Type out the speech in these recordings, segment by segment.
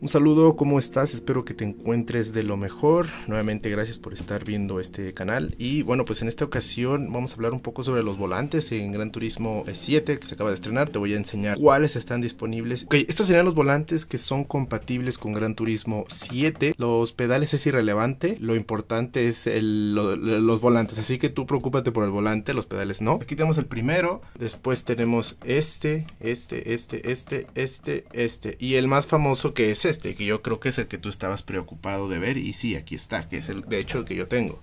Un saludo, ¿cómo estás? Espero que te encuentres de lo mejor. Nuevamente gracias por estar viendo este canal. Y bueno, pues en esta ocasión vamos a hablar un poco sobre los volantes en Gran Turismo 7 eh, que se acaba de estrenar. Te voy a enseñar cuáles están disponibles. Ok, estos serían los volantes que son compatibles con Gran Turismo 7. Los pedales es irrelevante, lo importante es los volantes. Así que tú preocúpate por el volante, los pedales no. Aquí tenemos el primero, después tenemos este, este, este, este, este, este y el más famoso que es es este, que yo creo que es el que tú estabas preocupado de ver y sí, aquí está, que es el de hecho el que yo tengo,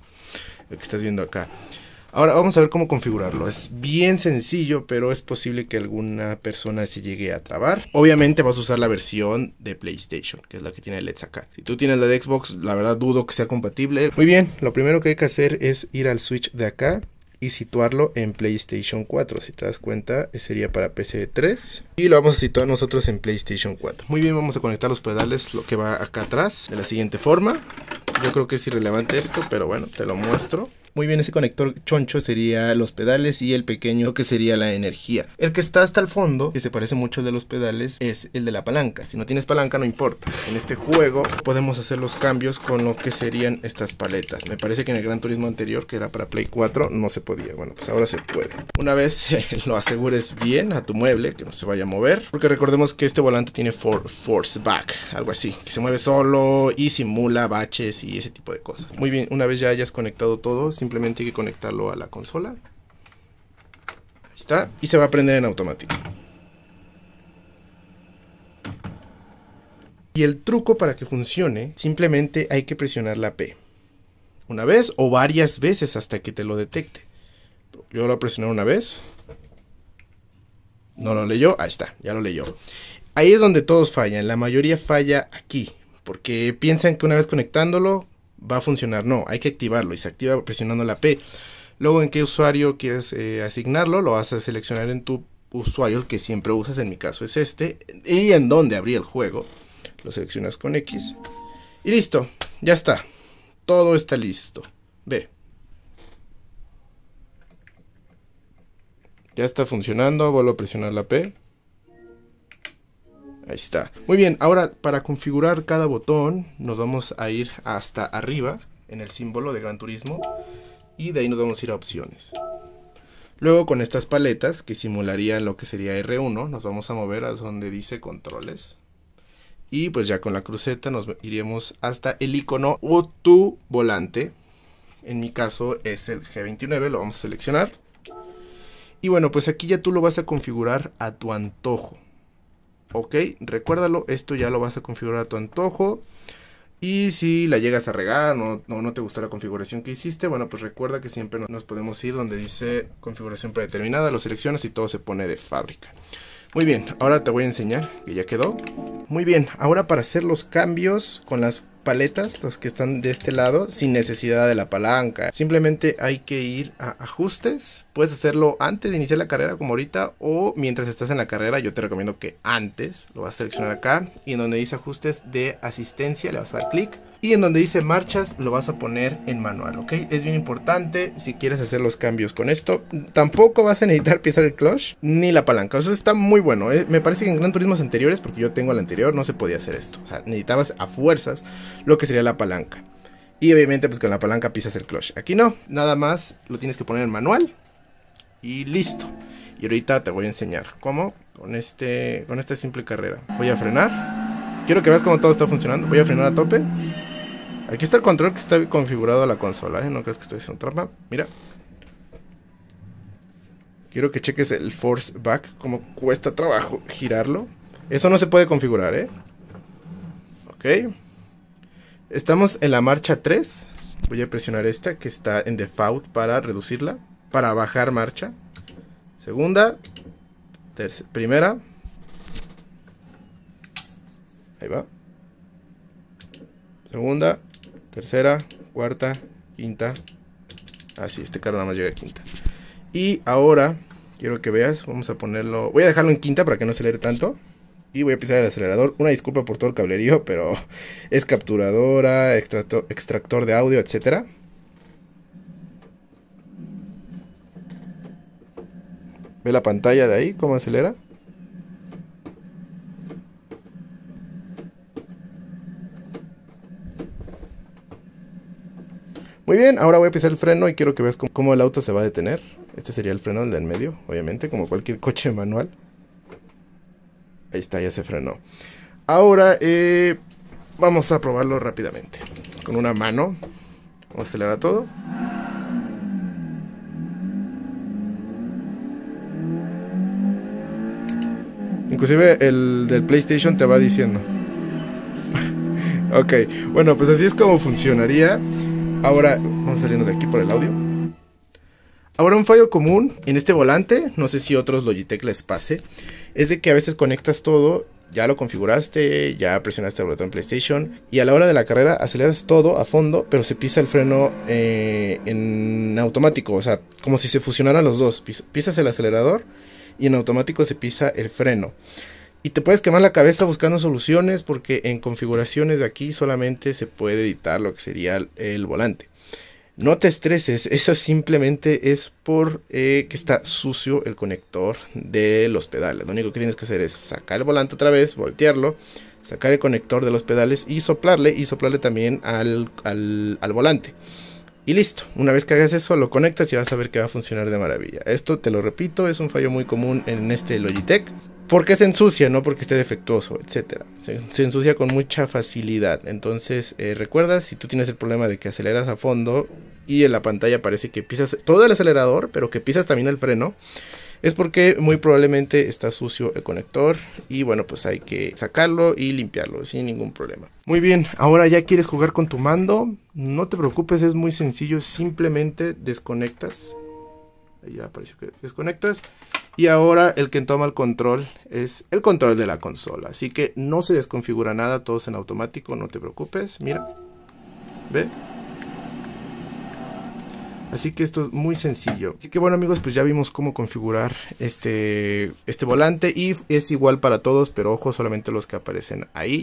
el que estás viendo acá. Ahora vamos a ver cómo configurarlo. Es bien sencillo, pero es posible que alguna persona se llegue a trabar. Obviamente vas a usar la versión de PlayStation, que es la que tiene LEDs acá. Si tú tienes la de Xbox, la verdad dudo que sea compatible. Muy bien, lo primero que hay que hacer es ir al switch de acá y situarlo en PlayStation 4. Si te das cuenta, sería para PC 3. Y lo vamos a situar nosotros en PlayStation 4. Muy bien, vamos a conectar los pedales, lo que va acá atrás, de la siguiente forma. Yo creo que es irrelevante esto, pero bueno, te lo muestro. Muy bien, ese conector choncho sería los pedales y el pequeño que sería la energía. El que está hasta el fondo, que se parece mucho al de los pedales, es el de la palanca. Si no tienes palanca no importa. En este juego podemos hacer los cambios con lo que serían estas paletas. Me parece que en el Gran Turismo anterior, que era para Play 4, no se podía. Bueno, pues ahora se puede. Una vez eh, lo asegures bien a tu mueble, que no se vaya a mover, porque recordemos que este volante tiene force back, algo así, que se mueve solo y simula baches y ese tipo de cosas. Muy bien, una vez ya hayas conectado todos Simplemente hay que conectarlo a la consola. Ahí está. Y se va a prender en automático. Y el truco para que funcione, simplemente hay que presionar la P. Una vez o varias veces hasta que te lo detecte. Yo lo presioné una vez. No lo leyó. Ahí está, ya lo leyó. Ahí es donde todos fallan. La mayoría falla aquí. Porque piensan que una vez conectándolo, va a funcionar. No, hay que activarlo y se activa presionando la P. Luego en qué usuario quieres eh, asignarlo, lo vas a seleccionar en tu usuario que siempre usas, en mi caso es este, y en donde abrí el juego. Lo seleccionas con X. Y listo, ya está. Todo está listo. Ve. Ya está funcionando, vuelvo a presionar la P. Ahí está. Muy bien, ahora para configurar cada botón nos vamos a ir hasta arriba en el símbolo de Gran Turismo y de ahí nos vamos a ir a opciones. Luego con estas paletas que simularían lo que sería R1 nos vamos a mover a donde dice controles. Y pues ya con la cruceta nos iremos hasta el icono o tu volante. En mi caso es el G29, lo vamos a seleccionar. Y bueno, pues aquí ya tú lo vas a configurar a tu antojo. Ok, recuérdalo, esto ya lo vas a configurar a tu antojo. Y si la llegas a regar o no, no, te gustó la configuración que hiciste, bueno, pues recuerda que siempre nos podemos ir donde dice configuración predeterminada, lo seleccionas y todo se pone de fábrica. Muy bien, ahora te voy a enseñar que ya quedó. Muy bien, ahora para hacer los cambios con las paletas, los que están de este lado, sin necesidad de la palanca. Simplemente hay que ir a ajustes, Puedes hacerlo antes de iniciar la carrera como ahorita o mientras estás en la carrera. Yo te recomiendo que antes lo vas a seleccionar acá y en donde dice ajustes de asistencia le vas a dar clic y en donde dice marchas lo vas a poner en manual, ¿ok? Es bien importante si quieres hacer los cambios con esto. Tampoco vas a necesitar pisar el clutch ni la palanca. Eso está muy bueno. Eh. Me parece que en Gran Turismo anteriores, porque yo tengo el anterior, no se podía hacer esto. O sea, necesitabas a fuerzas lo que sería la palanca. Y obviamente pues con la palanca pisas el clutch. Aquí no, nada más lo tienes que poner en manual y listo. Y ahorita te voy a enseñar cómo con, este, con esta simple carrera. Voy a frenar. Quiero que veas cómo todo está funcionando. Voy a frenar a tope. Aquí está el control que está configurado a la consola, ¿eh? No crees que estoy haciendo trampa. Mira. Quiero que cheques el force back, como cuesta trabajo girarlo. Eso no se puede configurar, ¿eh? Ok. Estamos en la marcha 3. Voy a presionar esta que está en default para reducirla para bajar marcha. Segunda. Primera. Ahí va. Segunda. Tercera. Cuarta. Quinta. Así, ah, este carro nada más llega a quinta. Y ahora, quiero que veas, vamos a ponerlo... Voy a dejarlo en quinta para que no acelere tanto. Y voy a pisar el acelerador. Una disculpa por todo el cablerío, pero es capturadora, extractor, extractor de audio, etcétera. ¿Ve la pantalla de ahí? ¿Cómo acelera? Muy bien, ahora voy a pisar el freno y quiero que veas cómo, el auto se va a detener. Este sería el freno, del en medio, obviamente, como cualquier coche manual. Ahí está, ya se frenó. Ahora eh, vamos a probarlo rápidamente. Con una mano. Vamos a acelerar todo. Inclusive el del PlayStation te va diciendo. ok, bueno, pues así es como funcionaría. Ahora, vamos a salirnos de aquí por el audio. Ahora un fallo común en este volante, no sé si otros Logitech les pase, es de que a veces conectas todo, ya lo configuraste, ya presionaste el botón PlayStation y a la hora de la carrera aceleras todo a fondo, pero se pisa el freno eh, en automático, o sea, como si se fusionaran los dos, pisas el acelerador y en automático se pisa el freno. Y te puedes quemar la cabeza buscando soluciones porque en configuraciones de aquí solamente se puede editar lo que sería el, volante. No te estreses, eso simplemente es por eh, que está sucio el conector de los pedales. Lo único que tienes que hacer es sacar el volante otra vez, voltearlo, sacar el conector de los pedales y soplarle y soplarle también al, al volante. Y listo, una vez que hagas eso lo conectas y vas a ver que va a funcionar de maravilla. Esto te lo repito, es un fallo muy común en este Logitech. Porque se ensucia, no porque esté defectuoso, etc. Se, ensucia con mucha facilidad. Entonces eh, recuerda, si tú tienes el problema de que aceleras a fondo y en la pantalla parece que pisas todo el acelerador, pero que pisas también el freno es porque muy probablemente está sucio el conector y bueno pues hay que sacarlo y limpiarlo sin ningún problema. Muy bien, ahora ya quieres jugar con tu mando, no te preocupes, es muy sencillo, simplemente desconectas, ya apareció que desconectas y ahora el que toma el control es el control de la consola, así que no se desconfigura nada, todo es en automático, no te preocupes, mira, ve. Así que esto es muy sencillo. Así que bueno amigos, pues ya vimos cómo configurar este, este volante y es igual para todos, pero ojo solamente los que aparecen ahí.